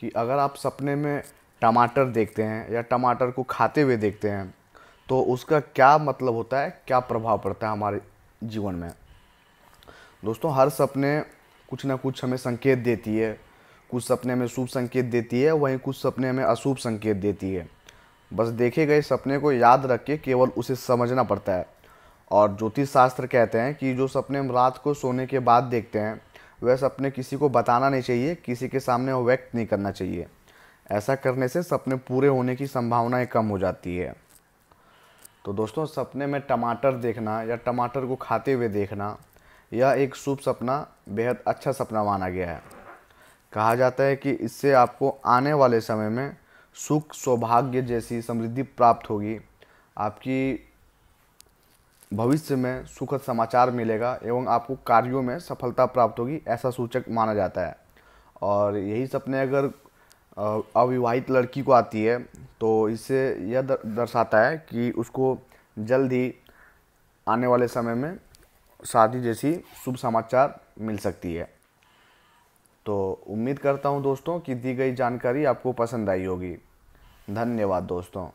कि अगर आप सपने में टमाटर देखते हैं या टमाटर को खाते हुए देखते हैं तो उसका क्या मतलब होता है क्या प्रभाव पड़ता है हमारे जीवन में दोस्तों हर सपने कुछ ना कुछ हमें संकेत देती है कुछ सपने में शुभ संकेत देती है वहीं कुछ सपने हमें अशुभ संकेत देती है बस देखे गए सपने को याद रख के केवल उसे समझना पड़ता है और ज्योतिष शास्त्र कहते हैं कि जो सपने हम रात को सोने के बाद देखते हैं वह अपने किसी को बताना नहीं चाहिए किसी के सामने वो व्यक्त नहीं करना चाहिए ऐसा करने से सपने पूरे होने की संभावनाएं कम हो जाती है तो दोस्तों सपने में टमाटर देखना या टमाटर को खाते हुए देखना यह एक शुभ सपना बेहद अच्छा सपना माना गया है कहा जाता है कि इससे आपको आने वाले समय में सुख सौभाग्य जैसी समृद्धि प्राप्त होगी आपकी भविष्य में सुखद समाचार मिलेगा एवं आपको कार्यों में सफलता प्राप्त होगी ऐसा सूचक माना जाता है और यही सपने अगर अविवाहित लड़की को आती है तो इससे यह दर्शाता है कि उसको जल्द ही आने वाले समय में शादी जैसी शुभ समाचार मिल सकती है तो उम्मीद करता हूँ दोस्तों कि दी गई जानकारी आपको पसंद आई होगी धन्यवाद दोस्तों